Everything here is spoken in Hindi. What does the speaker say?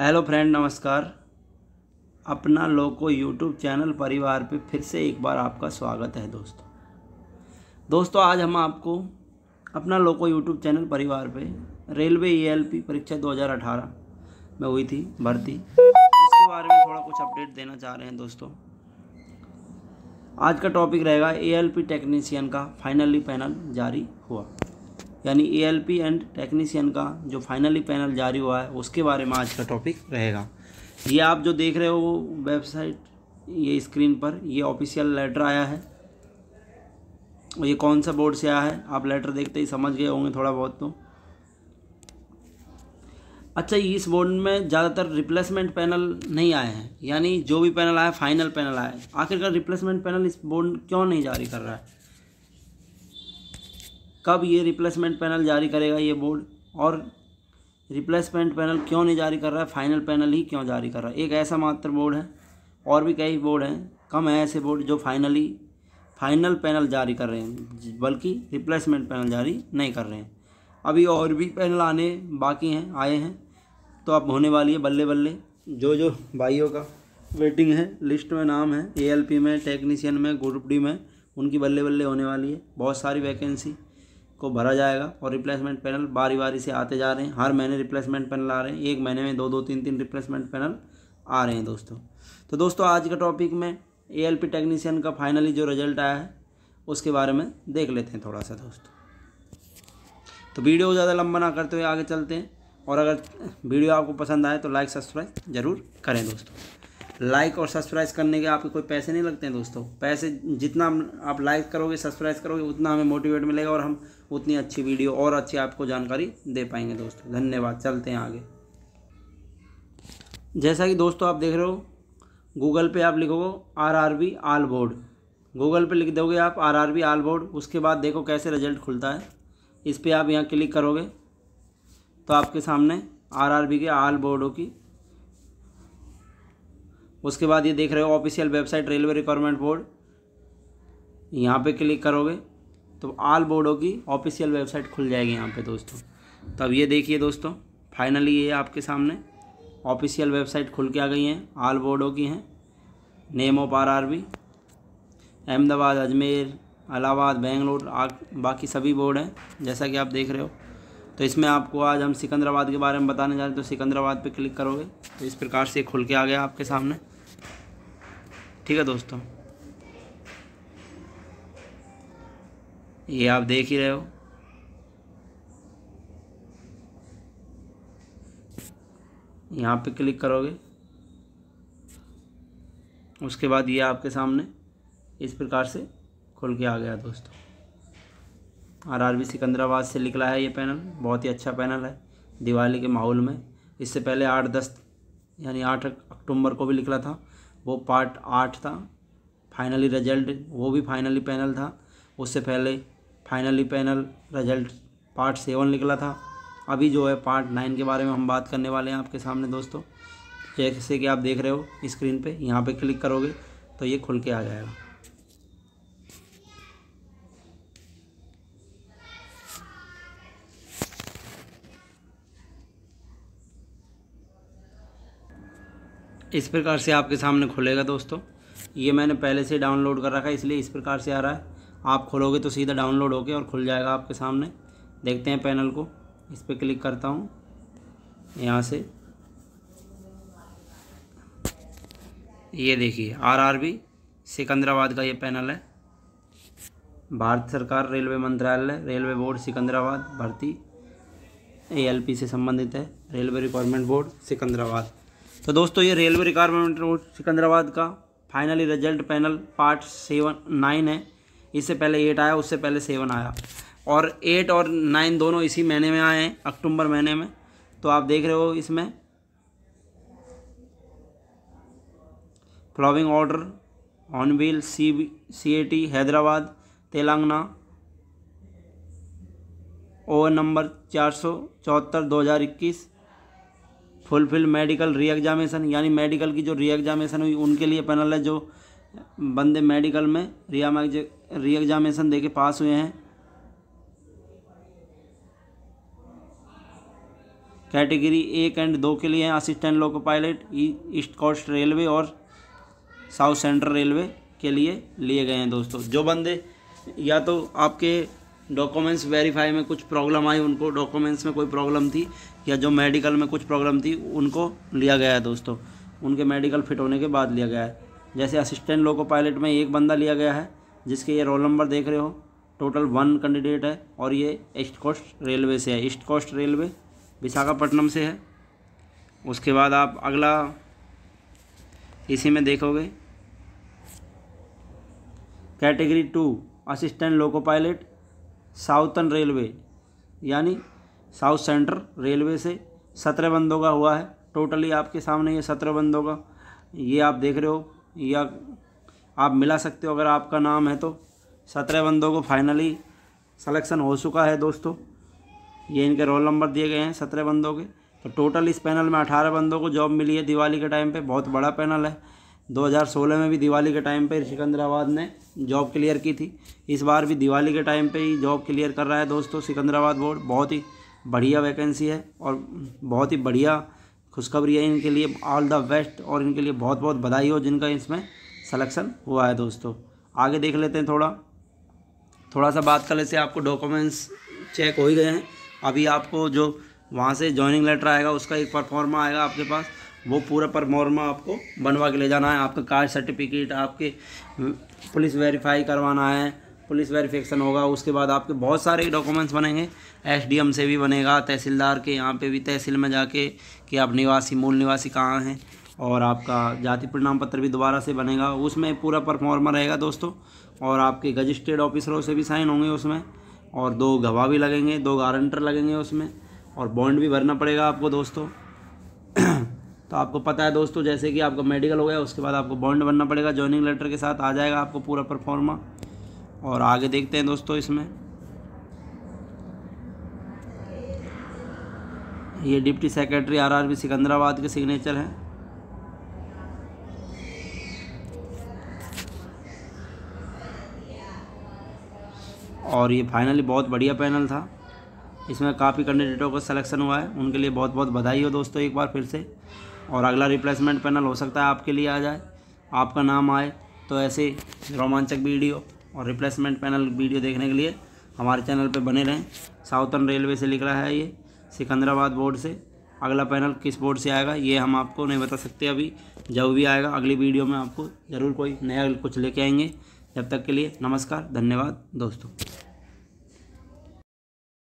हेलो फ्रेंड नमस्कार अपना लोको यूट्यूब चैनल परिवार पे फिर से एक बार आपका स्वागत है दोस्तों दोस्तों आज हम आपको अपना लोको यूट्यूब चैनल परिवार पे रेलवे ईएलपी परीक्षा 2018 में हुई थी भर्ती उसके बारे में थोड़ा कुछ अपडेट देना चाह रहे हैं दोस्तों आज का टॉपिक रहेगा ए एल का फाइनली पैनल जारी हुआ यानी ए एंड टेक्नीशियन का जो फाइनली पैनल जारी हुआ है उसके बारे में आज का टॉपिक रहेगा ये आप जो देख रहे हो वेबसाइट ये स्क्रीन पर ये ऑफिशियल लेटर आया है ये कौन सा बोर्ड से आया है आप लेटर देखते ही समझ गए होंगे थोड़ा बहुत तो अच्छा इस बोर्ड में ज़्यादातर रिप्लेसमेंट पैनल नहीं आए हैं यानी जो भी पैनल आया फाइनल पैनल आया आखिरकार रिप्लेसमेंट पैनल इस बोर्ड क्यों नहीं जारी कर रहा है कब ये रिप्लेसमेंट पैनल जारी करेगा ये बोर्ड और रिप्लेसमेंट पैनल क्यों नहीं जारी कर रहा है फाइनल पैनल ही क्यों जारी कर रहा है एक ऐसा मात्र बोर्ड है और भी कई बोर्ड हैं कम है ऐसे बोर्ड जो फाइनली फाइनल पैनल जारी कर रहे हैं बल्कि रिप्लेसमेंट पैनल जारी नहीं कर रहे हैं अभी और भी पैनल आने बाकी हैं आए हैं तो अब होने वाली है बल्ले बल्ले जो जो भाइयों का वेटिंग है लिस्ट में नाम है एएलपी में टेक्नीशियन में ग्रुप डी में उनकी बल्ले बल्ले होने वाली है बहुत सारी वैकेंसी को भरा जाएगा और रिप्लेसमेंट पैनल बारी बारी से आते जा रहे हैं हर महीने रिप्लेसमेंट पैनल आ रहे हैं एक महीने में दो दो तीन तीन रिप्लेसमेंट पैनल आ रहे हैं दोस्तों तो दोस्तों आज के टॉपिक में ए एल पी टेक्नीशियन का फाइनली जो रिजल्ट आया है उसके बारे में देख लेते हैं थोड़ा सा दोस्तों तो वीडियो ज़्यादा लंबा ना करते हुए आगे चलते हैं और अगर वीडियो आपको पसंद आए तो लाइक सब्सक्राइब ज़रूर करें दोस्तों लाइक और सब्सक्राइब करने के आपके कोई पैसे नहीं लगते हैं दोस्तों पैसे जितना आप लाइक करोगे सब्सक्राइब करोगे उतना हमें मोटिवेट मिलेगा और हम उतनी अच्छी वीडियो और अच्छी आपको जानकारी दे पाएंगे दोस्तों धन्यवाद चलते हैं आगे जैसा कि दोस्तों आप देख रहे हो गूगल पे आप लिखोगे R R B all board Google पे लिख दोगे आप R R B all board उसके बाद देखो कैसे रिजल्ट खुलता है इस पर आप यहाँ क्लिक करोगे तो आपके सामने आर आर बी के आल बोर्डों की उसके बाद ये देख रहे हो official website railway requirement board यहाँ पे क्लिक करोगे तो आल बोर्डों की ऑफिशियल वेबसाइट खुल जाएगी यहाँ पे दोस्तों तब तो ये देखिए दोस्तों फाइनली ये आपके सामने ऑफिशियल वेबसाइट खुल के आ गई हैं आल बोर्डों की हैं name of R R B Ahmedabad Ajmer Allahabad Bangalore बाकी सभी बोर्ड हैं जैसा कि आप देख रहे हो तो इसमें आपको आज हम सिकंदराबाद के बारे में बताने जा रहे हैं तो सिकंदराबाद पे क्लिक करोगे तो इस प्रकार से खुल के आ गया आपके सामने ठीक है दोस्तों ये आप देख ही रहे हो यहाँ पे क्लिक करोगे उसके बाद ये आपके सामने इस प्रकार से खुल के आ गया दोस्तों आर आर बी सिकंदराबाद से निकला है ये पैनल बहुत ही अच्छा पैनल है दिवाली के माहौल में इससे पहले आठ दस यानी आठ अक्टूबर को भी निकला था वो पार्ट आठ था फाइनली रिजल्ट वो भी फाइनली पैनल था उससे पहले finally panel result part seven निकला था अभी जो है पार्ट नाइन के बारे में हम बात करने वाले हैं आपके सामने दोस्तों जैसे कि आप देख रहे हो स्क्रीन पे यहाँ पे क्लिक करोगे तो ये खुल के आ जाएगा इस प्रकार से आपके सामने खुलेगा दोस्तों ये मैंने पहले से डाउनलोड कर रखा है इसलिए इस प्रकार से आ रहा है आप खोलोगे तो सीधा डाउनलोड होके और खुल जाएगा आपके सामने देखते हैं पैनल को इस पर क्लिक करता हूँ यहाँ से ये देखिए आरआरबी सिकंदराबाद का ये पैनल है भारत सरकार रेलवे मंत्रालय रेलवे बोर्ड सिकंदराबाद भर्ती एएलपी से संबंधित है रेलवे रिक्वायरमेंट बोर्ड सिकंदराबाद तो दोस्तों ये रेलवे रिक्वायरमेंट रोड सिकंदराबाद का finally result panel part seven nine है इससे पहले एट आया उससे पहले सेवन आया और एट और नाइन दोनों इसी महीने में आए हैं अक्टूबर महीने में तो आप देख रहे हो इसमें following order on wheel C C A T Hyderabad Telangana over number चार सौ चौहत्तर दो हज़ार इक्कीस फुलफिल मेडिकल री एग्जामेशन यानी मेडिकल की जो री एग्जामेशन हुई उनके लिए पैनल है जो बंदे मेडिकल में रिया री एग्जामेशन दे के पास हुए हैं कैटेगरी एक एंड दो के लिए हैं assistant loco pilot east coast railway और साउथ सेंट्रल रेलवे के लिए लिए गए हैं दोस्तों जो बंदे या तो आपके डॉक्यूमेंट्स वेरीफाई में कुछ प्रॉब्लम आई उनको डॉक्यूमेंट्स में कोई प्रॉब्लम थी या जो मेडिकल में कुछ प्रॉब्लम थी उनको लिया गया है दोस्तों उनके मेडिकल फिट होने के बाद लिया गया है जैसे असिस्टेंट लोको पायलट में एक बंदा लिया गया है जिसके ये रोल नंबर देख रहे हो टोटल वन कैंडिडेट है और ये ईस्ट कोस्ट रेलवे से है ईस्ट कोस्ट रेलवे विशाखापट्टनम से है उसके बाद आप अगला इसी में देखोगे category two assistant loco pilot southern railway यानी साउथ सेंटर रेलवे से सत्रह बंदों का हुआ है टोटली आपके सामने ये सत्रह बंदों का ये आप देख रहे हो या आप मिला सकते हो अगर आपका नाम है तो सत्रह बंदों को फाइनली सलेक्शन हो चुका है दोस्तों ये इनके रोल नंबर दिए गए हैं सत्रह बंदों के तो टोटल इस पैनल में अठारह बंदों को जॉब मिली है दिवाली के टाइम पे बहुत बड़ा पैनल है 2016 में भी दिवाली के टाइम पर सिकंदराबाद ने जॉब क्लियर की थी इस बार भी दिवाली के टाइम पे ही जॉब क्लियर कर रहा है दोस्तों सिकंदराबाद बोर्ड बहुत ही बढ़िया वैकेंसी है और बहुत ही बढ़िया खुशखबरी है इनके लिए ऑल द बेस्ट और इनके लिए बहुत बहुत बधाई हो जिनका इसमें सलेक्शन हुआ है दोस्तों आगे देख लेते हैं थोड़ा थोड़ा सा बात कर लेते आपको डॉक्यूमेंट्स चेक हो ही गए हैं अभी आपको जो वहाँ से ज्वाइनिंग लेटर आएगा उसका एक परफॉर्मा आएगा आपके पास वो पूरा परमोरमा आपको बनवा के ले जाना है आपका कास्ट सर्टिफिकेट आपके हम्म, पुलिस वेरीफाई करवाना है पुलिस वेरिफिकेशन होगा उसके बाद आपके बहुत सारे डॉक्यूमेंट्स बनेंगे एसडीएम से भी बनेगा तहसीलदार के यहाँ पे भी तहसील में जाके कि आप निवासी मूल निवासी कहाँ हैं और आपका जाति परिणाम पत्र भी दोबारा से बनेगा उसमें पूरा परफॉर्मा रहेगा दोस्तों और आपके रजिस्टर्ड ऑफिसरों से भी साइन होंगे उसमें और दो गवाह भी लगेंगे दो गारंटर लगेंगे उसमें और बॉन्ड भी भरना पड़ेगा आपको दोस्तों तो आपको पता है दोस्तों जैसे कि आपका मेडिकल हो गया उसके बाद आपको बॉन्ड बनना पड़ेगा ज्वाइनिंग लेटर के साथ आ जाएगा आपको पूरा परफॉर्मा और आगे देखते हैं दोस्तों इसमें ये डिप्टी सेक्रेटरी आरआरबी सिकंदराबाद के सिग्नेचर हैं और ये फाइनली बहुत बढ़िया पैनल था इसमें काफ़ी कैंडिडेटों का सिलेक्शन हुआ है उनके लिए बहुत बहुत बधाई हो दोस्तों एक बार फिर से और अगला रिप्लेसमेंट पैनल हो सकता है आपके लिए आ जाए आपका नाम आए तो ऐसे रोमांचक वीडियो और रिप्लेसमेंट पैनल वीडियो देखने के लिए हमारे चैनल पर बने रहें साउथर्न रेलवे से लिख रहा है ये सिकंदराबाद बोर्ड से अगला पैनल किस बोर्ड से आएगा ये हम आपको नहीं बता सकते अभी जब भी आएगा अगली वीडियो में आपको ज़रूर कोई नया कुछ लेके आएंगे जब तक के लिए नमस्कार धन्यवाद दोस्तों